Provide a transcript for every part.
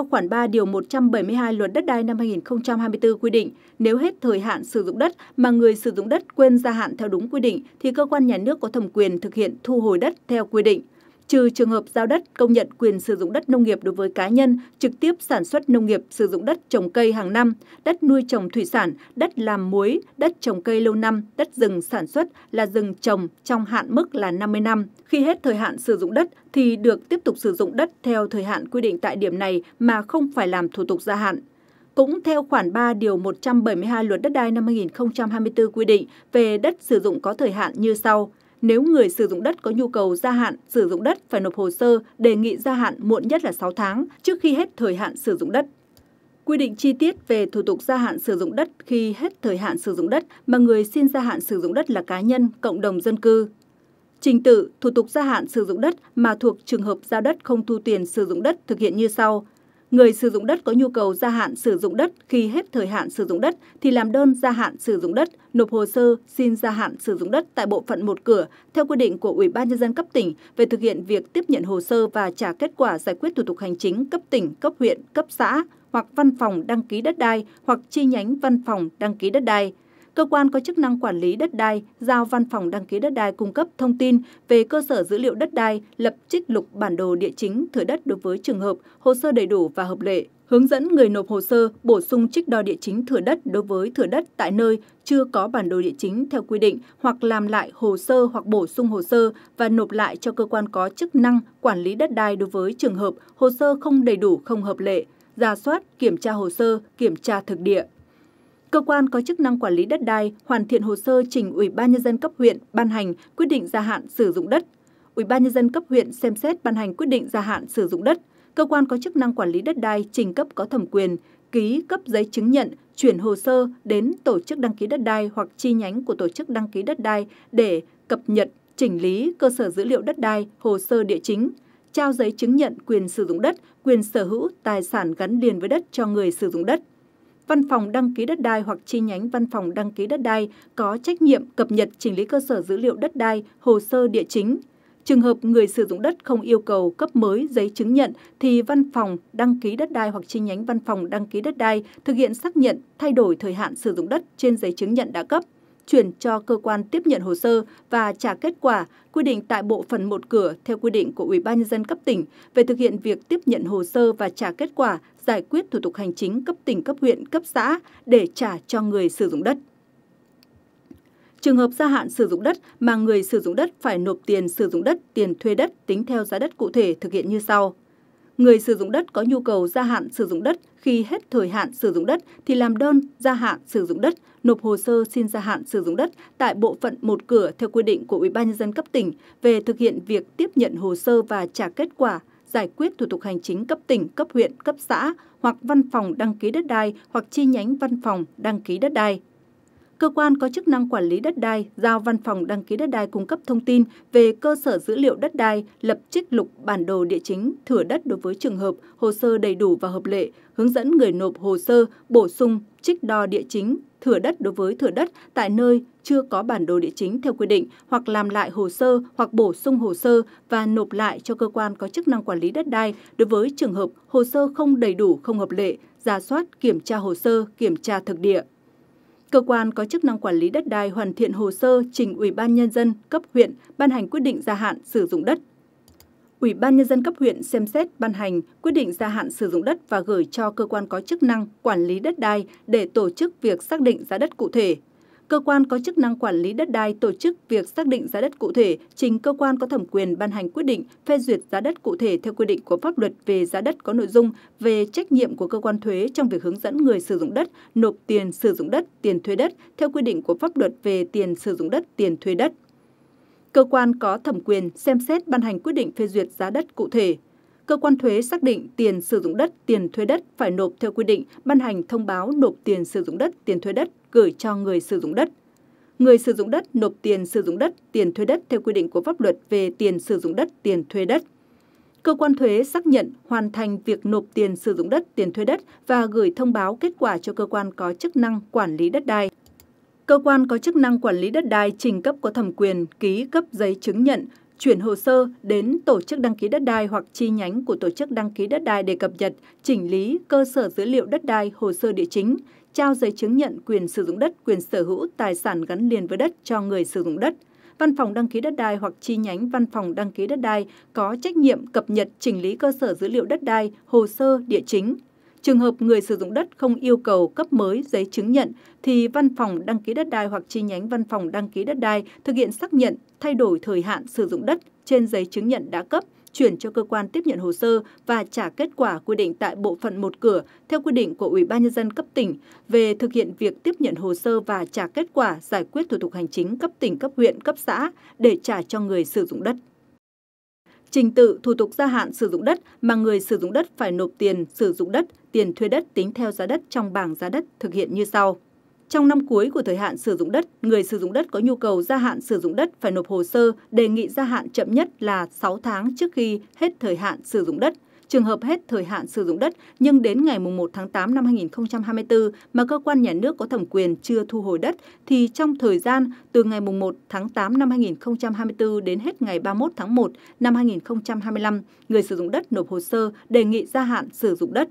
theo khoản 3 điều 172 Luật đất đai năm 2024 quy định, nếu hết thời hạn sử dụng đất mà người sử dụng đất quên gia hạn theo đúng quy định thì cơ quan nhà nước có thẩm quyền thực hiện thu hồi đất theo quy định trừ trường hợp giao đất công nhận quyền sử dụng đất nông nghiệp đối với cá nhân trực tiếp sản xuất nông nghiệp sử dụng đất trồng cây hàng năm, đất nuôi trồng thủy sản, đất làm muối, đất trồng cây lâu năm, đất rừng sản xuất là rừng trồng trong hạn mức là 50 năm. Khi hết thời hạn sử dụng đất thì được tiếp tục sử dụng đất theo thời hạn quy định tại điểm này mà không phải làm thủ tục gia hạn. Cũng theo khoản 3 điều 172 Luật Đất đai năm 2024 quy định về đất sử dụng có thời hạn như sau: nếu người sử dụng đất có nhu cầu gia hạn sử dụng đất phải nộp hồ sơ đề nghị gia hạn muộn nhất là 6 tháng trước khi hết thời hạn sử dụng đất. Quy định chi tiết về thủ tục gia hạn sử dụng đất khi hết thời hạn sử dụng đất mà người xin gia hạn sử dụng đất là cá nhân, cộng đồng dân cư. Trình tự, thủ tục gia hạn sử dụng đất mà thuộc trường hợp giao đất không thu tiền sử dụng đất thực hiện như sau – Người sử dụng đất có nhu cầu gia hạn sử dụng đất khi hết thời hạn sử dụng đất thì làm đơn gia hạn sử dụng đất, nộp hồ sơ xin gia hạn sử dụng đất tại bộ phận một cửa theo quy định của Ủy ban nhân dân cấp tỉnh về thực hiện việc tiếp nhận hồ sơ và trả kết quả giải quyết thủ tục hành chính cấp tỉnh, cấp huyện, cấp xã hoặc văn phòng đăng ký đất đai hoặc chi nhánh văn phòng đăng ký đất đai cơ quan có chức năng quản lý đất đai giao văn phòng đăng ký đất đai cung cấp thông tin về cơ sở dữ liệu đất đai, lập trích lục bản đồ địa chính thửa đất đối với trường hợp hồ sơ đầy đủ và hợp lệ, hướng dẫn người nộp hồ sơ bổ sung trích đo địa chính thửa đất đối với thửa đất tại nơi chưa có bản đồ địa chính theo quy định hoặc làm lại hồ sơ hoặc bổ sung hồ sơ và nộp lại cho cơ quan có chức năng quản lý đất đai đối với trường hợp hồ sơ không đầy đủ không hợp lệ, ra soát, kiểm tra hồ sơ, kiểm tra thực địa. Cơ quan có chức năng quản lý đất đai hoàn thiện hồ sơ trình Ủy ban nhân dân cấp huyện ban hành quyết định gia hạn sử dụng đất. Ủy ban nhân dân cấp huyện xem xét ban hành quyết định gia hạn sử dụng đất. Cơ quan có chức năng quản lý đất đai trình cấp có thẩm quyền ký cấp giấy chứng nhận chuyển hồ sơ đến tổ chức đăng ký đất đai hoặc chi nhánh của tổ chức đăng ký đất đai để cập nhật, chỉnh lý cơ sở dữ liệu đất đai, hồ sơ địa chính, trao giấy chứng nhận quyền sử dụng đất, quyền sở hữu tài sản gắn liền với đất cho người sử dụng đất văn phòng đăng ký đất đai hoặc chi nhánh văn phòng đăng ký đất đai có trách nhiệm cập nhật chỉnh lý cơ sở dữ liệu đất đai, hồ sơ địa chính. Trường hợp người sử dụng đất không yêu cầu cấp mới giấy chứng nhận thì văn phòng đăng ký đất đai hoặc chi nhánh văn phòng đăng ký đất đai thực hiện xác nhận thay đổi thời hạn sử dụng đất trên giấy chứng nhận đã cấp chuyển cho cơ quan tiếp nhận hồ sơ và trả kết quả quy định tại bộ phần một cửa theo quy định của Ủy ban nhân dân cấp tỉnh về thực hiện việc tiếp nhận hồ sơ và trả kết quả giải quyết thủ tục hành chính cấp tỉnh, cấp huyện, cấp xã để trả cho người sử dụng đất. Trường hợp gia hạn sử dụng đất mà người sử dụng đất phải nộp tiền sử dụng đất, tiền thuê đất tính theo giá đất cụ thể thực hiện như sau. Người sử dụng đất có nhu cầu gia hạn sử dụng đất khi hết thời hạn sử dụng đất thì làm đơn gia hạn sử dụng đất nộp hồ sơ xin gia hạn sử dụng đất tại bộ phận một cửa theo quy định của Ủy ban nhân dân cấp tỉnh về thực hiện việc tiếp nhận hồ sơ và trả kết quả giải quyết thủ tục hành chính cấp tỉnh, cấp huyện, cấp xã hoặc văn phòng đăng ký đất đai hoặc chi nhánh văn phòng đăng ký đất đai cơ quan có chức năng quản lý đất đai giao văn phòng đăng ký đất đai cung cấp thông tin về cơ sở dữ liệu đất đai, lập trích lục bản đồ địa chính thửa đất đối với trường hợp hồ sơ đầy đủ và hợp lệ, hướng dẫn người nộp hồ sơ bổ sung trích đo địa chính thửa đất đối với thửa đất tại nơi chưa có bản đồ địa chính theo quy định hoặc làm lại hồ sơ hoặc bổ sung hồ sơ và nộp lại cho cơ quan có chức năng quản lý đất đai đối với trường hợp hồ sơ không đầy đủ không hợp lệ, giả soát kiểm tra hồ sơ, kiểm tra thực địa. Cơ quan có chức năng quản lý đất đai hoàn thiện hồ sơ trình Ủy ban Nhân dân cấp huyện ban hành quyết định gia hạn sử dụng đất. Ủy ban Nhân dân cấp huyện xem xét ban hành quyết định gia hạn sử dụng đất và gửi cho cơ quan có chức năng quản lý đất đai để tổ chức việc xác định giá đất cụ thể cơ quan có chức năng quản lý đất đai tổ chức việc xác định giá đất cụ thể trình cơ quan có thẩm quyền ban hành quyết định phê duyệt giá đất cụ thể theo quy định của pháp luật về giá đất có nội dung về trách nhiệm của cơ quan thuế trong việc hướng dẫn người sử dụng đất nộp tiền sử dụng đất, tiền thuê đất theo quy định của pháp luật về tiền sử dụng đất, tiền thuê đất. Cơ quan có thẩm quyền xem xét ban hành quyết định phê duyệt giá đất cụ thể cơ quan thuế xác định tiền sử dụng đất, tiền thuê đất phải nộp theo quy định, ban hành thông báo nộp tiền sử dụng đất, tiền thuê đất gửi cho người sử dụng đất. Người sử dụng đất nộp tiền sử dụng đất, tiền thuê đất theo quy định của pháp luật về tiền sử dụng đất, tiền thuê đất. Cơ quan thuế xác nhận hoàn thành việc nộp tiền sử dụng đất, tiền thuê đất và gửi thông báo kết quả cho cơ quan có chức năng quản lý đất đai cơ quan có chức năng quản lý đất đai trình cấp có thẩm quyền ký cấp giấy chứng nhận chuyển hồ sơ đến tổ chức đăng ký đất đai hoặc chi nhánh của tổ chức đăng ký đất đai để cập nhật, chỉnh lý cơ sở dữ liệu đất đai, hồ sơ địa chính, trao giấy chứng nhận quyền sử dụng đất, quyền sở hữu tài sản gắn liền với đất cho người sử dụng đất. Văn phòng đăng ký đất đai hoặc chi nhánh văn phòng đăng ký đất đai có trách nhiệm cập nhật chỉnh lý cơ sở dữ liệu đất đai, hồ sơ địa chính, Trường hợp người sử dụng đất không yêu cầu cấp mới giấy chứng nhận thì văn phòng đăng ký đất đai hoặc chi nhánh văn phòng đăng ký đất đai thực hiện xác nhận thay đổi thời hạn sử dụng đất trên giấy chứng nhận đã cấp chuyển cho cơ quan tiếp nhận hồ sơ và trả kết quả quy định tại bộ phận một cửa theo quy định của Ủy ban nhân dân cấp tỉnh về thực hiện việc tiếp nhận hồ sơ và trả kết quả giải quyết thủ tục hành chính cấp tỉnh, cấp huyện, cấp xã để trả cho người sử dụng đất. Trình tự thủ tục gia hạn sử dụng đất mà người sử dụng đất phải nộp tiền sử dụng đất tiền thuê đất tính theo giá đất trong bảng giá đất thực hiện như sau. Trong năm cuối của thời hạn sử dụng đất, người sử dụng đất có nhu cầu gia hạn sử dụng đất phải nộp hồ sơ đề nghị gia hạn chậm nhất là 6 tháng trước khi hết thời hạn sử dụng đất. Trường hợp hết thời hạn sử dụng đất nhưng đến ngày 1 tháng 8 năm 2024 mà cơ quan nhà nước có thẩm quyền chưa thu hồi đất thì trong thời gian từ ngày 1 tháng 8 năm 2024 đến hết ngày 31 tháng 1 năm 2025, người sử dụng đất nộp hồ sơ đề nghị gia hạn sử dụng đất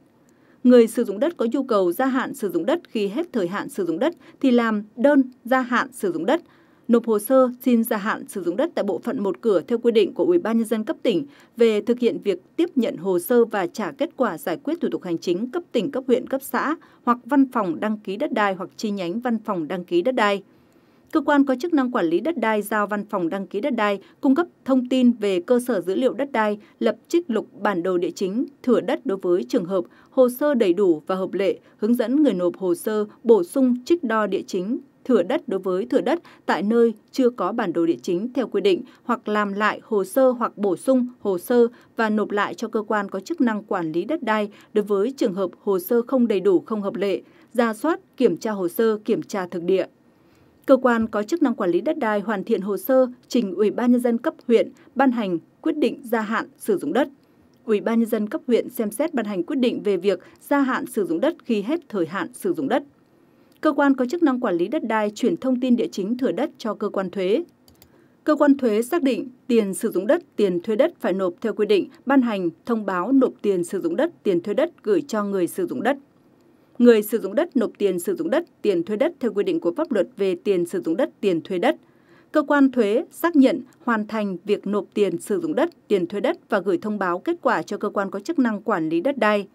người sử dụng đất có nhu cầu gia hạn sử dụng đất khi hết thời hạn sử dụng đất thì làm đơn gia hạn sử dụng đất, nộp hồ sơ xin gia hạn sử dụng đất tại bộ phận một cửa theo quy định của Ủy ban nhân dân cấp tỉnh về thực hiện việc tiếp nhận hồ sơ và trả kết quả giải quyết thủ tục hành chính cấp tỉnh, cấp huyện, cấp xã hoặc văn phòng đăng ký đất đai hoặc chi nhánh văn phòng đăng ký đất đai cơ quan có chức năng quản lý đất đai giao văn phòng đăng ký đất đai cung cấp thông tin về cơ sở dữ liệu đất đai, lập trích lục bản đồ địa chính, thửa đất đối với trường hợp hồ sơ đầy đủ và hợp lệ, hướng dẫn người nộp hồ sơ bổ sung trích đo địa chính, thửa đất đối với thửa đất tại nơi chưa có bản đồ địa chính theo quy định hoặc làm lại hồ sơ hoặc bổ sung hồ sơ và nộp lại cho cơ quan có chức năng quản lý đất đai đối với trường hợp hồ sơ không đầy đủ không hợp lệ, ra soát, kiểm tra hồ sơ, kiểm tra thực địa. Cơ quan có chức năng quản lý đất đai hoàn thiện hồ sơ trình Ủy ban nhân dân cấp huyện ban hành quyết định gia hạn sử dụng đất. Ủy ban nhân dân cấp huyện xem xét ban hành quyết định về việc gia hạn sử dụng đất khi hết thời hạn sử dụng đất. Cơ quan có chức năng quản lý đất đai chuyển thông tin địa chính thừa đất cho cơ quan thuế. Cơ quan thuế xác định tiền sử dụng đất, tiền thuê đất phải nộp theo quy định, ban hành thông báo nộp tiền sử dụng đất, tiền thuê đất gửi cho người sử dụng đất người sử dụng đất nộp tiền sử dụng đất, tiền thuê đất theo quy định của pháp luật về tiền sử dụng đất, tiền thuê đất. Cơ quan thuế xác nhận hoàn thành việc nộp tiền sử dụng đất, tiền thuê đất và gửi thông báo kết quả cho cơ quan có chức năng quản lý đất đai.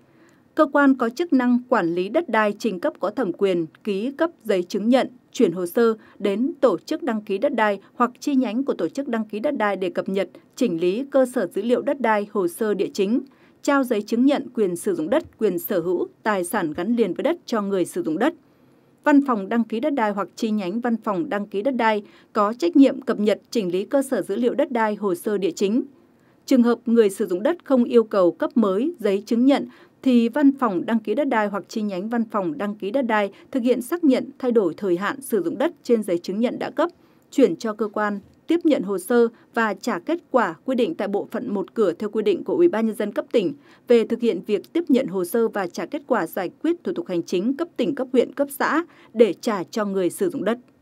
Cơ quan có chức năng quản lý đất đai trình cấp có thẩm quyền ký cấp giấy chứng nhận, chuyển hồ sơ đến tổ chức đăng ký đất đai hoặc chi nhánh của tổ chức đăng ký đất đai để cập nhật, chỉnh lý cơ sở dữ liệu đất đai hồ sơ địa chính – trao giấy chứng nhận quyền sử dụng đất, quyền sở hữu, tài sản gắn liền với đất cho người sử dụng đất. Văn phòng đăng ký đất đai hoặc chi nhánh văn phòng đăng ký đất đai có trách nhiệm cập nhật chỉnh lý cơ sở dữ liệu đất đai hồ sơ địa chính. Trường hợp người sử dụng đất không yêu cầu cấp mới giấy chứng nhận thì văn phòng đăng ký đất đai hoặc chi nhánh văn phòng đăng ký đất đai thực hiện xác nhận thay đổi thời hạn sử dụng đất trên giấy chứng nhận đã cấp, chuyển cho cơ quan tiếp nhận hồ sơ và trả kết quả quy định tại bộ phận một cửa theo quy định của Ủy ban nhân dân cấp tỉnh về thực hiện việc tiếp nhận hồ sơ và trả kết quả giải quyết thủ tục hành chính cấp tỉnh, cấp huyện, cấp xã để trả cho người sử dụng đất.